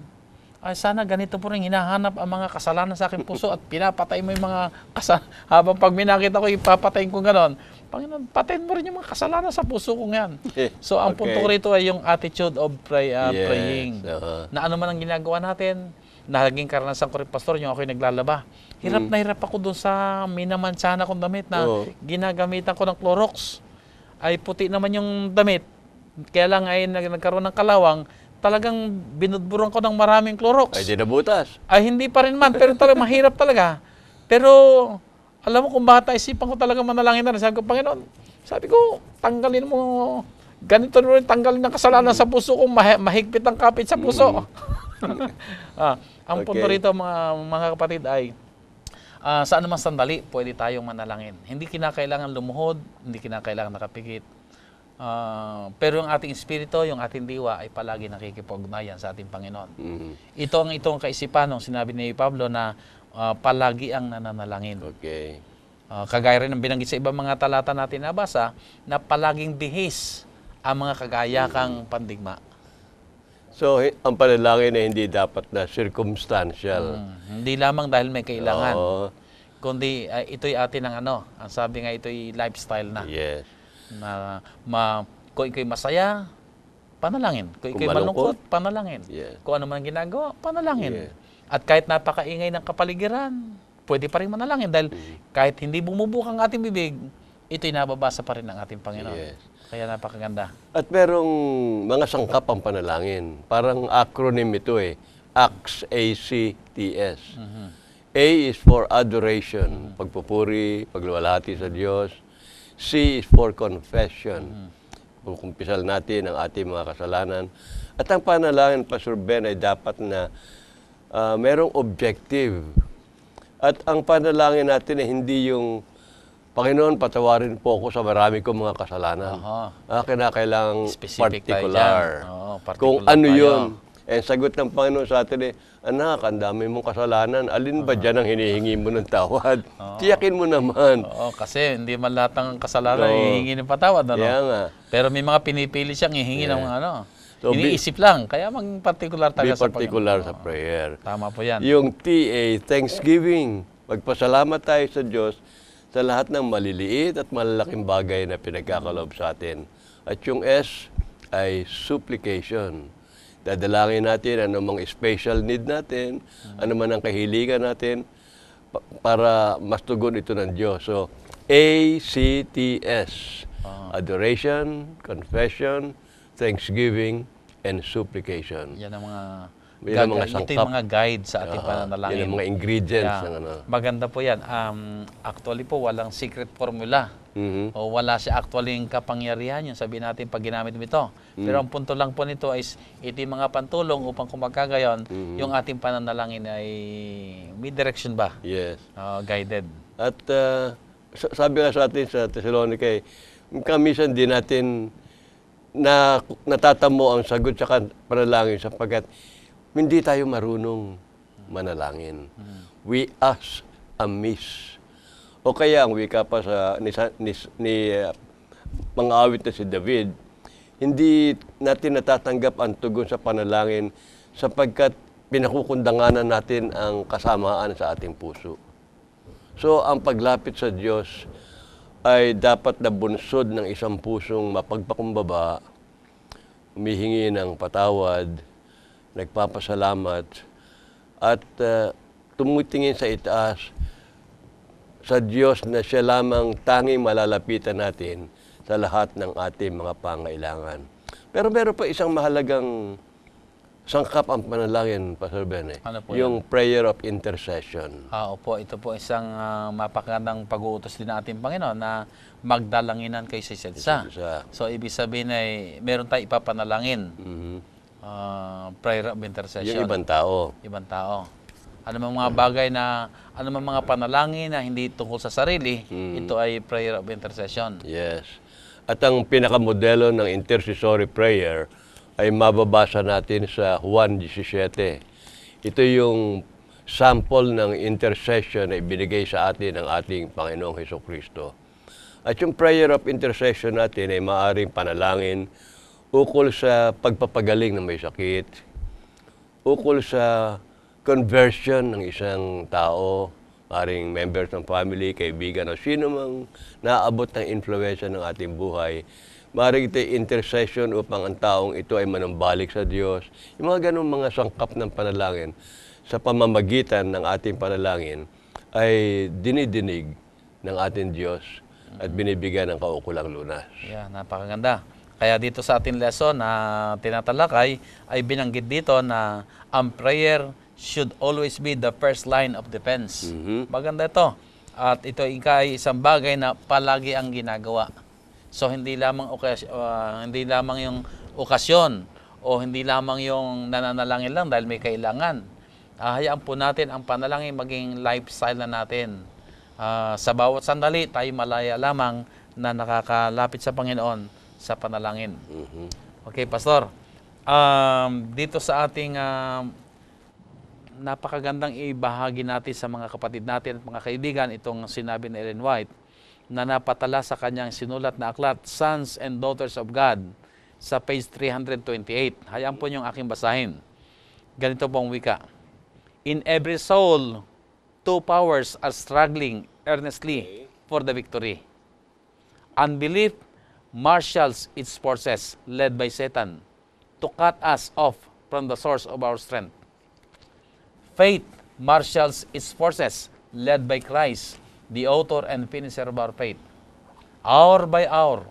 ay sana ganito po rin hinahanap ang mga kasalanan sa aking puso at pinapatay mo yung mga kasalanan. Habang pag minakita ko, ipapatayin ko ganon. Panginoon, patayin mo rin yung mga kasalanan sa puso ko ngayon. So, ang okay. punto ko rito ay yung attitude of pray, uh, yes. praying. Uh-huh. Na ano man ang ginagawa natin, naging karanasan ko rin, Pastor, yung ako'y naglalaba. Hirap hmm. na hirap ako doon sa minamantsana kong damit na oh. ginagamitan ko ng Clorox ay puti naman yung damit, kaya lang ay nagkaroon ng kalawang, talagang binudburan ko ng maraming Clorox. Ay, dinabutas. Ay, hindi pa rin man, pero talaga mahirap talaga. Pero, alam mo kung bata, isipan ko talaga manalangin na rin. Sabi ko, Panginoon, sabi ko, tanggalin mo, ganito rin, tanggalin ang kasalanan mm. sa puso ko, mahigpit ang kapit sa puso. Mm. ah, ang okay. punto rito, mga, mga kapatid, ay, uh, ah, sa anumang sandali, pwede tayong manalangin. Hindi kinakailangan lumuhod, hindi kinakailangan nakapikit. Uh, ah, pero yung ating espiritu, yung ating diwa ay palagi nakikipag-ugnayan sa ating Panginoon. Mm-hmm. Ito ang itong kaisipan ng sinabi ni Pablo na uh, palagi ang nananalangin. Okay. Uh, kagaya rin ng binanggit sa ibang mga talata natin nabasa na palaging bihis ang mga kagayakang mm-hmm. pandigma. So, ang panalangin ay hindi dapat na circumstantial. Mm, hindi lamang dahil may kailangan. Oo. Kundi uh, ito'y atin ang ano, ang sabi nga ito'y lifestyle na. Yes. Na ma, kung ikaw'y masaya, panalangin. Kung, kung ikaw'y malungkot, panalangin. Yes. Kung ano man ginagawa, panalangin. Yes. At kahit napakaingay ng kapaligiran, pwede pa rin manalangin dahil mm. kahit hindi bumubuk ang ating bibig, ito'y nababasa pa rin ng ating Panginoon. Yes. Kaya napakaganda. At merong mga sangkap ang panalangin. Parang acronym ito eh. ACTS. A-C-T-S. Mm-hmm. A is for adoration, mm-hmm. pagpupuri, pagluwalhati sa Diyos. C is for confession. Mm-hmm. Kumpisal natin ang ating mga kasalanan. At ang panalangin, Pastor Ben, ay dapat na uh, merong objective. At ang panalangin natin ay hindi yung Panginoon, patawarin po ako sa marami kong mga kasalanan. Uh-huh. Ah, kinakailangang particular. Oh, particular. Kung ano tayo. yun. Eh, sagot ng Panginoon sa atin eh, Anak, ang dami mong kasalanan. Alin ba uh-huh. dyan ang hinihingi mo ng tawad? Uh-huh. Tiyakin mo naman. Oo, kasi hindi man lahat ng kasalanan so, hihingi ng patawad. Ano? Yeah, nga. Pero may mga pinipili siyang hihingi yeah. ng ano. So, Iniisip be, lang. Kaya maging particular talaga sa particular sa, sa prayer. Tama po yan. Yung TA, Thanksgiving. Magpasalamat tayo sa Diyos sa lahat ng maliliit at malalaking bagay na pinagkakalob sa atin. At yung S ay supplication. Dadalangin natin anumang special need natin, anuman ang kahilingan natin, pa para mastugon ito ng Diyos. So, A-C-T-S. Ah. Adoration, confession, thanksgiving, and supplication. Yan ang mga yun ang mga sangkap. Ito yung mga guide sa ating uh, pananalangin. Yun ang mga ingredients. Yeah. Ng, ano. Maganda po yan. Um, actually po, walang secret formula. Mm-hmm. O wala siya actually yung kapangyarihan yun. Sabihin natin pag ginamit mo ito. Mm-hmm. Pero ang punto lang po nito is ito yung mga pantulong upang kumagkagayon, mm-hmm. yung ating pananalangin ay may direction ba? Yes. Uh, guided. At uh, sabi nga sa atin sa Thessalonica, eh, kamisan din natin na natatamo ang sagot sa panalangin sapagkat hindi tayo marunong manalangin. Mm. We ask amiss. O kaya ang wika pa sa ni, ni, ni uh, mga awit na si David, hindi natin natatanggap ang tugon sa panalangin sapagkat pinakukundanganan natin ang kasamaan sa ating puso. So ang paglapit sa Diyos ay dapat na bunsod ng isang pusong mapagpakumbaba, humihingi ng patawad, nagpapasalamat at uh, tumutingin sa itaas sa Diyos na siya lamang tanging malalapitan natin sa lahat ng ating mga pangailangan. Pero meron pa isang mahalagang sangkap ang panalangin, Pastor Bene. Ano yung yan? prayer of intercession. Ah, opo, ito po isang uh, ah, mapakagandang pag-uutos din ating Panginoon na magdalanginan kay sa isa't isa. So, ibig sabihin ay meron tayong ipapanalangin. Mm-hmm uh, prayer of intercession. Yung ibang tao. Ibang tao. Ano mga bagay na, ano mga panalangin na hindi tungkol sa sarili, hmm. ito ay prayer of intercession. Yes. At ang pinakamodelo ng intercessory prayer ay mababasa natin sa Juan 17. Ito yung sample ng intercession na ibinigay sa atin ng ating Panginoong Heso Kristo. At yung prayer of intercession natin ay maaaring panalangin ukol sa pagpapagaling ng may sakit, ukol sa conversion ng isang tao, paring members ng family, kaibigan, o sino mang naabot ng influensya ng ating buhay, maaaring ito intercession upang ang taong ito ay manumbalik sa Diyos. Yung mga ganong mga sangkap ng panalangin sa pamamagitan ng ating panalangin ay dinidinig ng ating Diyos at binibigyan ng kaukulang lunas. Yeah, napakaganda. Kaya dito sa ating lesson na tinatalakay ay binanggit dito na ang prayer should always be the first line of defense. Mm-hmm. Maganda ito. At ito ay isang bagay na palagi ang ginagawa. So hindi lamang uh, hindi lamang yung okasyon o hindi lamang yung nananalangin lang dahil may kailangan. Uh, hayaan po natin ang panalangin maging lifestyle na natin. Uh, sa bawat sandali tayo malaya lamang na nakakalapit sa Panginoon sa panalangin. mm Okay, Pastor. Um, dito sa ating um, napakagandang ibahagi natin sa mga kapatid natin at mga kaibigan itong sinabi ni Ellen White na napatala sa kanyang sinulat na aklat, Sons and Daughters of God, sa page 328. Hayaan po niyong aking basahin. Ganito po ang wika. In every soul, two powers are struggling earnestly for the victory. Unbelief marshals its forces, led by Satan, to cut us off from the source of our strength. Faith marshals its forces, led by Christ, the author and finisher of our faith. Hour by hour,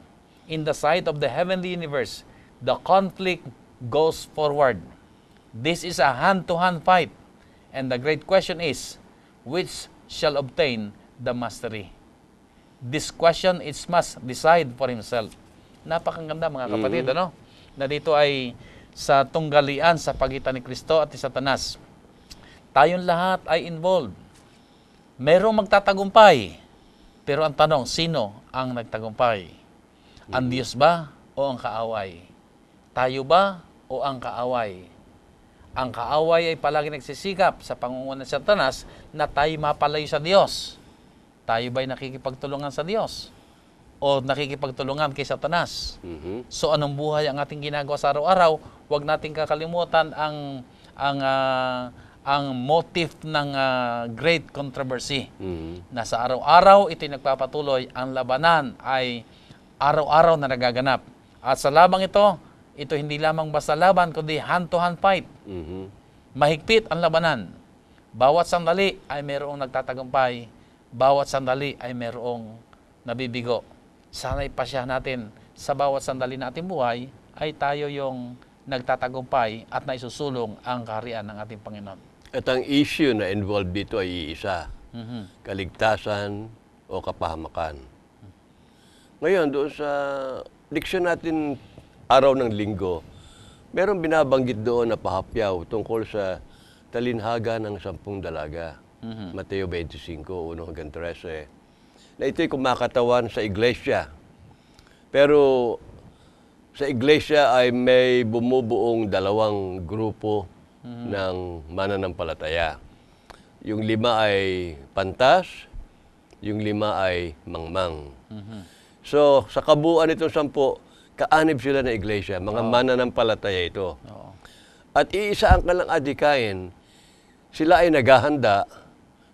in the sight of the heavenly universe, the conflict goes forward. This is a hand-to-hand -hand fight, and the great question is, which shall obtain the mastery? This question it must decide for himself. Napakaganda mga kapatid, mm-hmm. ano? Na dito ay sa tunggalian sa pagitan ni Kristo at ni Satanas. Tayong lahat ay involved. Merong magtatagumpay. Pero ang tanong, sino ang nagtagumpay? Mm-hmm. Ang Diyos ba o ang kaaway? Tayo ba o ang kaaway? Ang kaaway ay palagi nagsisikap sa pangunguna ng Satanas na tayo mapalayo sa Diyos. Tayo ba'y nakikipagtulungan sa Diyos? O nakikipagtulungan kay Satanas? Mm-hmm. So anong buhay ang ating ginagawa sa araw-araw? Huwag nating kakalimutan ang ang uh, ang motif ng uh, great controversy. Mm-hmm. Na sa araw-araw ito'y nagpapatuloy, ang labanan ay araw-araw na nagaganap. At sa labang ito, ito hindi lamang basta laban, kundi hand-to-hand fight. Mm-hmm. Mahigpit ang labanan. Bawat sandali ay mayroong nagtatagumpay bawat sandali ay merong nabibigo. Sana'y pasya natin sa bawat sandali na ating buhay ay tayo yung nagtatagumpay at naisusulong ang kaharian ng ating Panginoon. At ang issue na involved dito ay isa, mm-hmm. kaligtasan o kapahamakan. Ngayon, doon sa diksyon natin araw ng linggo, meron binabanggit doon na pahapyaw tungkol sa talinhaga ng sampung dalaga mm-hmm. Mateo 25, 1 hanggang 13, na ito'y kumakatawan sa iglesia. Pero sa iglesia ay may bumubuong dalawang grupo mm-hmm. ng mananampalataya. Yung lima ay pantas, yung lima ay mangmang. Mm-hmm. So, sa kabuuan itong sampo, kaanib sila na iglesia, mga oh. mananampalataya ito. Oh. At iisaan ka lang adikain, sila ay naghahanda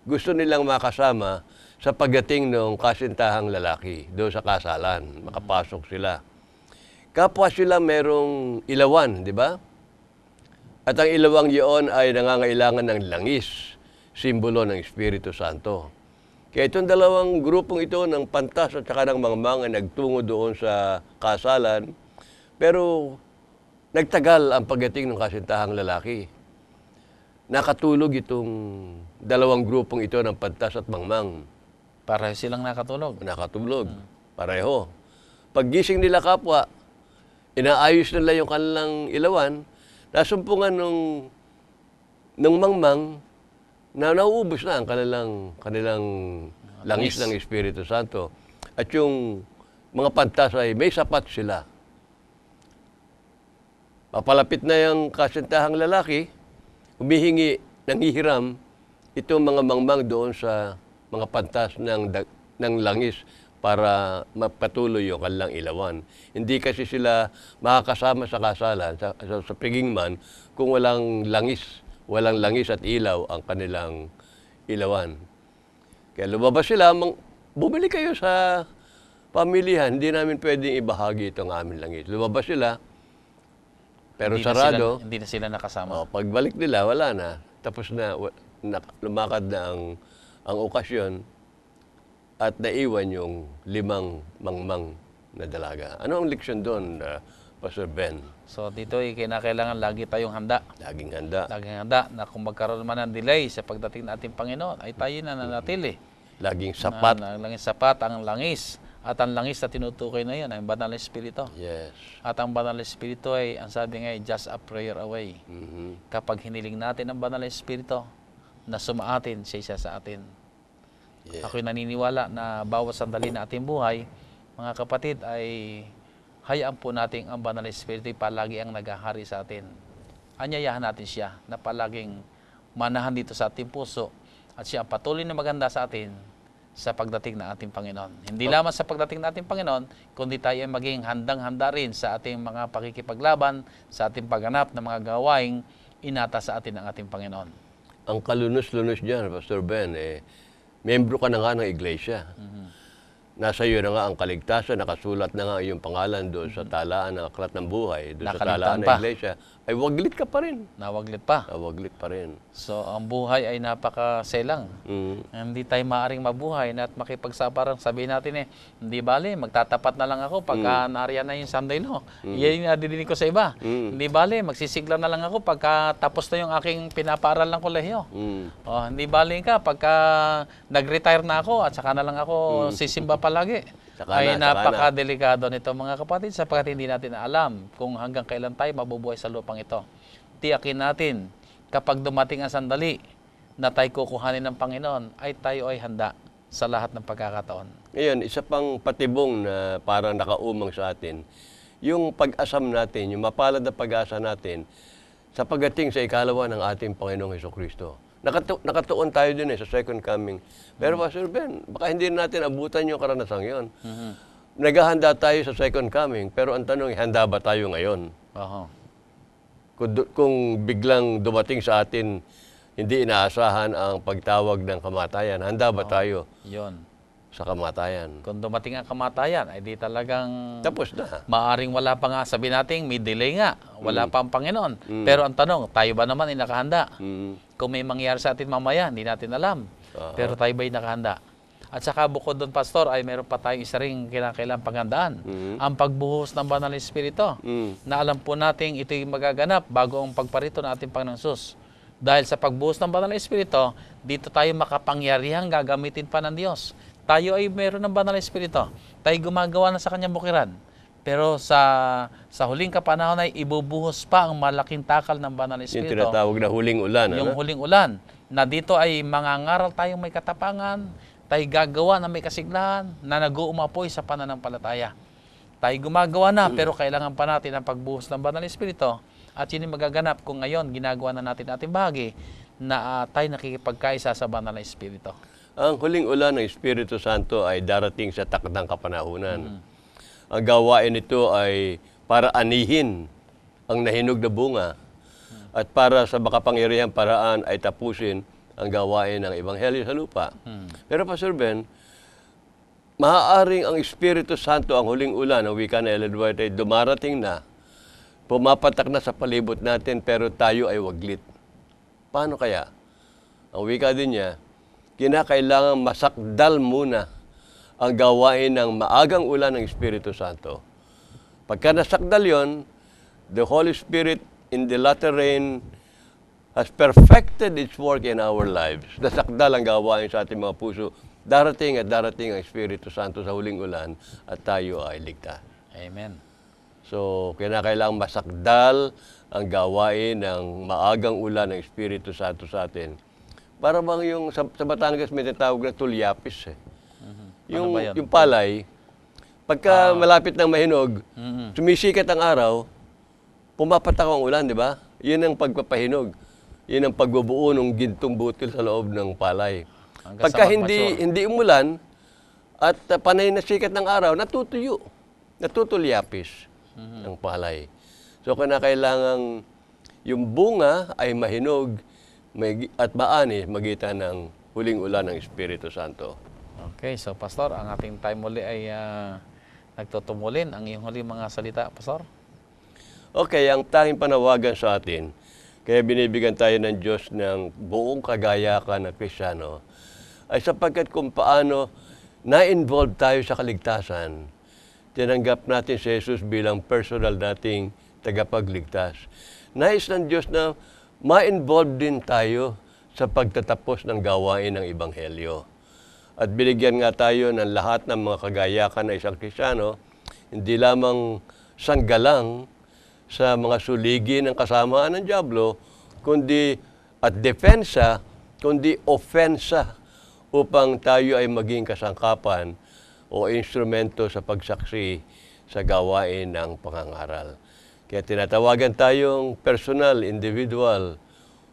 gusto nilang makasama sa pagdating ng kasintahang lalaki doon sa kasalan. Makapasok sila. Kapwa sila merong ilawan, di ba? At ang ilawang iyon ay nangangailangan ng langis, simbolo ng Espiritu Santo. Kaya itong dalawang grupong ito ng pantas at saka ng mga mga nagtungo doon sa kasalan, pero nagtagal ang pagdating ng kasintahang lalaki nakatulog itong dalawang grupong ito ng Pantas at Mangmang. Pareho silang nakatulog? Nakatulog. Hmm. Pareho. Paggising nila kapwa, inaayos nila yung kanilang ilawan, nasumpungan nung, nung mangmang na nauubos na ang kanilang, kanilang langis ng Espiritu Santo. At yung mga pantas ay may sapat sila. Papalapit na yung kasintahang lalaki, humihingi, hiram itong mga mangmang doon sa mga pantas ng, ng langis para mapatuloy yung kanilang ilawan. Hindi kasi sila makakasama sa kasalan, sa, sa, sa piging man, kung walang langis, walang langis at ilaw ang kanilang ilawan. Kaya lumabas sila, mang, bumili kayo sa pamilihan, hindi namin pwedeng ibahagi itong aming langis. Lumabas sila, pero hindi sarado. Na sila, hindi na sila nakasama. Oh, pagbalik nila, wala na. Tapos na, na lumakad na ang, ang okasyon at naiwan yung limang mangmang na dalaga. Ano ang leksyon doon, uh, Pastor Ben? So dito eh, ay kinakailangan lagi tayong handa. Laging handa. Laging handa na kung magkaroon man ng delay sa pagdating ng ating Panginoon, ay tayo na nanatili. Mm-hmm. Laging sapat. Na, na, laging sapat ang langis at ang langis na tinutukoy na yun, ang banal na espiritu. Yes. At ang banal na espiritu ay, ang sabi nga, just a prayer away. Mm-hmm. Kapag hiniling natin ang banal na espiritu, na sumaatin siya isa sa atin. Yeah. Ako'y naniniwala na bawat sandali na ating buhay, mga kapatid, ay hayaan po natin ang banal na espiritu ay palagi ang nagahari sa atin. Anyayahan natin siya na palaging manahan dito sa ating puso at siya ang patuloy na maganda sa atin sa pagdating ng ating Panginoon. Hindi oh. lamang sa pagdating ng ating Panginoon, kundi tayo ay maging handang-handa rin sa ating mga pakikipaglaban, sa ating pagganap ng mga gawaing inata sa atin ng ating Panginoon. Ang kalunos-lunos dyan, Pastor Ben, eh, membro ka na nga ng iglesia. Mm-hmm. Nasa iyo na nga ang kaligtasan, nakasulat na nga iyong pangalan doon mm-hmm. sa talaan ng aklat ng buhay, doon sa talaan pa. ng iglesia ay waglit ka pa rin. Nawaglit pa. Nawaglit ah, pa rin. So, ang buhay ay napakaselang. Mm. Hindi tayo maaring mabuhay na at makipagsaparang sabihin natin eh, hindi bale, magtatapat na lang ako pagka mm. Ah, nariyan na yung Sunday no. Mm. Yan yung nadidinig ko sa iba. Mm. Hindi bale, magsisigla na lang ako pagka tapos na yung aking pinapaaral ng kolehiyo. Mm. Oh, hindi bale ka pagka nag-retire na ako at saka na lang ako mm. sisimba palagi. Saka ay na, napakadelikado nito mga kapatid sapagkat hindi natin alam kung hanggang kailan tayo mabubuhay sa lupang ito. Tiyakin natin kapag dumating ang sandali na tayo kukuhanin ng Panginoon ay tayo ay handa sa lahat ng pagkakataon. Ngayon, isa pang patibong na parang nakaumang sa atin, yung pag-asam natin, yung mapalad na pag-asa natin sa pagdating sa ikalawa ng ating Panginoong Heso Kristo. Nakatu- nakatuon tayo din eh sa second coming. Pero mm-hmm. Pastor Ben, baka hindi natin abutan yung karanasan yon. Mm-hmm. Naghahanda tayo sa second coming, pero ang tanong, handa ba tayo ngayon? Uh-huh. Kung, biglang dumating sa atin, hindi inaasahan ang pagtawag ng kamatayan, handa ba uh-huh. tayo? Yon sa kamatayan. Kung dumating ang kamatayan, ay di talagang Tapos na. maaring wala pa nga. Sabi nating may delay nga. Wala mm. pa ang Panginoon. Mm. Pero ang tanong, tayo ba naman ay nakahanda? Mm. Kung may mangyari sa atin mamaya, hindi natin alam. Oo. Pero tayo ba ay nakahanda? At saka bukod doon, Pastor, ay meron pa tayong isa ring kinakailang pangandaan. Mm. Ang pagbuhos ng Banal na Espiritu. Mm. Na alam po natin ito'y magaganap bago ang pagparito ng ating Panginoon Sus. Dahil sa pagbuhos ng Banal na Espiritu, dito tayo makapangyarihang gagamitin pa ng Diyos. Tayo ay meron ng banal na espiritu. Tayo gumagawa na sa kanyang bukiran. Pero sa sa huling kapanahon ay ibubuhos pa ang malaking takal ng banal na espiritu. Yung tinatawag na huling ulan. Yung ano? huling ulan. Na dito ay mangangaral tayong may katapangan, tayo gagawa na may kasiglahan, na nag-uumapoy sa pananampalataya. Tayo gumagawa na, pero kailangan pa natin ang pagbuhos ng banal na espiritu. At yun yung magaganap kung ngayon ginagawa na natin ating bahagi na uh, tayo nakikipagkaisa sa banal na espiritu. Ang huling ulan ng Espiritu Santo ay darating sa takdang kapanahunan. Mm. Ang gawain nito ay para anihin ang nahinog na bunga mm. at para sa makapangyarihang paraan ay tapusin ang gawain ng Ebanghelyo sa lupa. Mm. Pero Pastor Ben, maaaring ang Espiritu Santo ang huling ulan ng wika na Ellen White ay dumarating na, pumapatak na sa palibot natin pero tayo ay waglit. Paano kaya? Ang wika din niya, kinakailangan masakdal muna ang gawain ng maagang ulan ng Espiritu Santo. Pagka nasakdal yon, the Holy Spirit in the latter rain has perfected its work in our lives. Nasakdal ang gawain sa ating mga puso. Darating at darating ang Espiritu Santo sa huling ulan at tayo ay ligtas. Amen. So, kinakailangan masakdal ang gawain ng maagang ulan ng Espiritu Santo sa atin para bang yung sa, sa Batangas may tinatawag na tulyapis eh. Mm-hmm. Yung, ano yung palay, pagka ah. malapit ng mahinog, mm-hmm. sumisikat ang araw, pumapatak ang ulan, di ba? Yun ang pagpapahinog. Yun ang pagbubuo ng gintong butil sa loob ng palay. Hanggang pagka hindi, hindi umulan, at uh, panay na sikat ng araw, natutuyo. Natutulyapis mm-hmm. ng palay. So, kinakailangang yung bunga ay mahinog, may, at baani eh, magita ng huling ulan ng Espiritu Santo. Okay, so Pastor, ang ating time muli ay uh, nagtutumulin. Ang iyong huling mga salita, Pastor? Okay, ang tanging panawagan sa atin, kaya binibigyan tayo ng Diyos ng buong kagayakan ng Krisyano, ay sapagkat kung paano na-involve tayo sa kaligtasan, tinanggap natin si Jesus bilang personal nating tagapagligtas. Nais ng Diyos na ma-involve din tayo sa pagtatapos ng gawain ng Ebanghelyo. At binigyan nga tayo ng lahat ng mga kagayakan ng isang Krisyano, hindi lamang sanggalang sa mga suligi ng kasamaan ng Diablo, kundi at defensa, kundi ofensa upang tayo ay maging kasangkapan o instrumento sa pagsaksi sa gawain ng pangangaral. Kaya tinatawagan tayong personal, individual,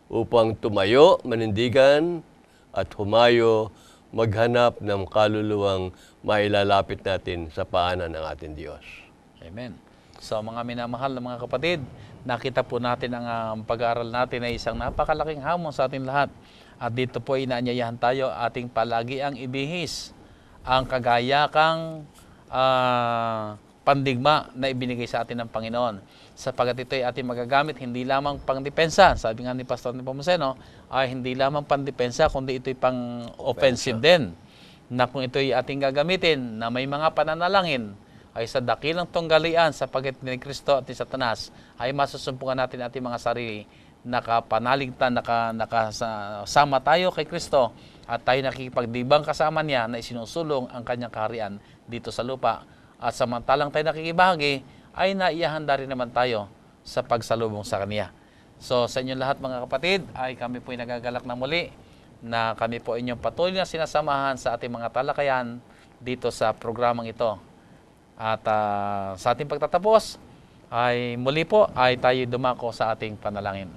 upang tumayo, manindigan, at humayo, maghanap ng kaluluwang mailalapit natin sa paanan ng ating Diyos. Amen. So mga minamahal na mga kapatid, nakita po natin ang um, pag-aaral natin ay isang napakalaking hamon sa ating lahat. At dito po ay inaanyayahan tayo ating palagi ang ibihis ang kagayakang uh, ah, pandigma na ibinigay sa atin ng Panginoon sapagat ito ay ating magagamit hindi lamang pangdepensa. Sabi nga ni Pastor ni Pomuseno, ay hindi lamang pangdepensa kundi ito'y pang-offensive din. Na kung ito'y ating gagamitin na may mga pananalangin ay sa dakilang tunggalian sa pagitan ni Kristo at ni Satanas ay masusumpungan natin ating mga sarili nakapanaligtan, naka, nakasama tayo kay Kristo at tayo nakikipagdibang kasama niya na isinusulong ang kanyang kaharian dito sa lupa. At samantalang tayo nakikibahagi ay naiyahanda rin naman tayo sa pagsalubong sa Kanya. So sa inyo lahat mga kapatid, ay kami po ay nagagalak na muli na kami po inyong patuloy na sinasamahan sa ating mga talakayan dito sa programang ito. At uh, sa ating pagtatapos, ay muli po ay tayo dumako sa ating panalangin.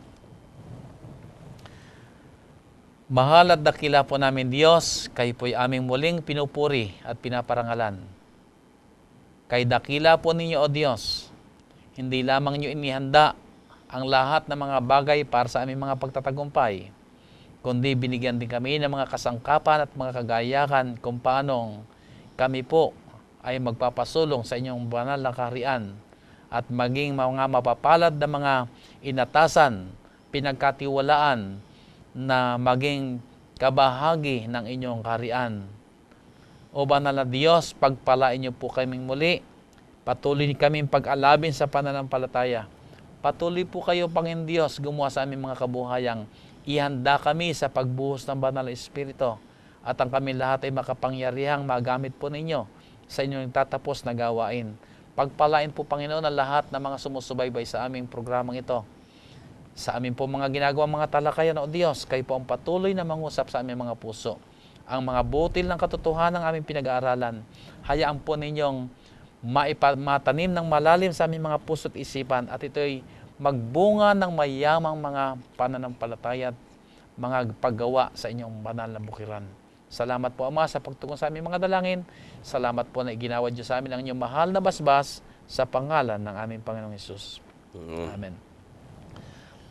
Mahal at dakila po namin Diyos, kayo po'y aming muling pinupuri at pinaparangalan Kay dakila po ninyo, O Diyos, hindi lamang nyo inihanda ang lahat ng mga bagay para sa aming mga pagtatagumpay, kundi binigyan din kami ng mga kasangkapan at mga kagayakan kung paanong kami po ay magpapasulong sa inyong banal na kaharian at maging mga mapapalad na mga inatasan, pinagkatiwalaan na maging kabahagi ng inyong kaharian o banal na Diyos, pagpalain niyo po kaming muli. Patuloy kaming pag-alabin sa pananampalataya. Patuloy po kayo, Panginoon Diyos, gumawa sa aming mga kabuhayang. Ihanda kami sa pagbuhos ng Banal Espiritu at ang kami lahat ay makapangyarihang magamit po ninyo sa inyong tatapos na gawain. Pagpalain po, Panginoon, ang lahat ng mga sumusubaybay sa aming programang ito. Sa amin po mga ginagawa mga talakayan, O Diyos, kayo po ang patuloy na mangusap sa aming mga puso ang mga butil ng katotohanan ng aming pinag-aaralan. Hayaan po ninyong maipatanim ng malalim sa aming mga puso at isipan at ito'y magbunga ng mayamang mga pananampalataya at mga paggawa sa inyong banal na bukiran. Salamat po Ama sa pagtugon sa aming mga dalangin. Salamat po na iginawad niyo sa amin ang inyong mahal na basbas sa pangalan ng aming Panginoong Isus. Mm. Amen.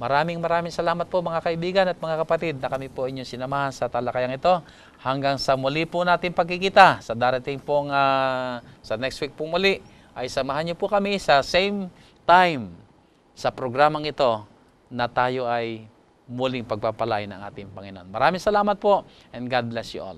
Maraming maraming salamat po mga kaibigan at mga kapatid na kami po inyong sinamahan sa talakayang ito. Hanggang sa muli po natin pagkikita sa darating pong uh, sa next week po muli ay samahan niyo po kami sa same time sa programang ito na tayo ay muling pagpapalain ng ating Panginoon. Maraming salamat po and God bless you all.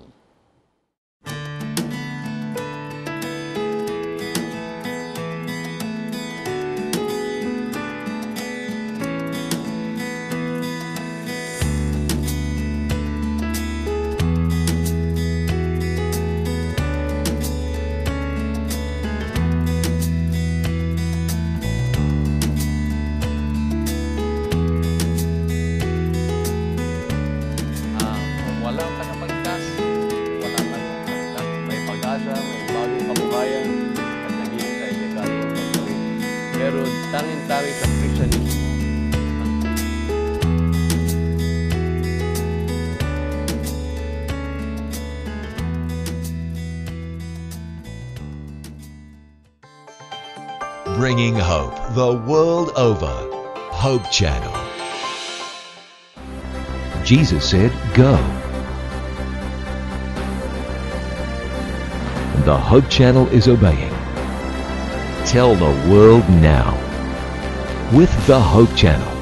the world over. Hope Channel. Jesus said, Go. the Hope Channel is obeying. Tell the world now with the Hope Channel.